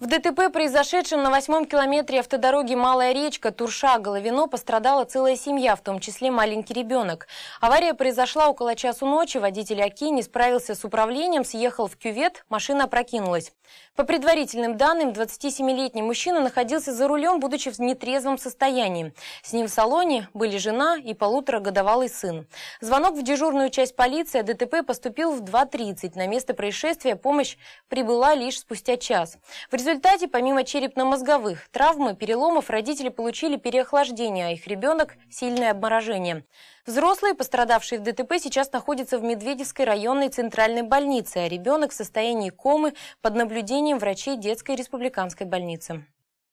В ДТП, произошедшем на восьмом километре автодороги «Малая речка» Турша-Головино пострадала целая семья, в том числе маленький ребенок. Авария произошла около часу ночи, водитель Аки не справился с управлением, съехал в кювет, машина прокинулась. По предварительным данным, 27-летний мужчина находился за рулем, будучи в нетрезвом состоянии. С ним в салоне были жена и полуторагодовалый сын. Звонок в дежурную часть полиции о ДТП поступил в 2.30. На место происшествия помощь прибыла лишь спустя час. В результате результате, помимо черепно-мозговых травм и переломов, родители получили переохлаждение, а их ребенок – сильное обморожение. Взрослые, пострадавшие в ДТП, сейчас находятся в Медведевской районной центральной больнице, а ребенок в состоянии комы под наблюдением врачей детской республиканской больницы.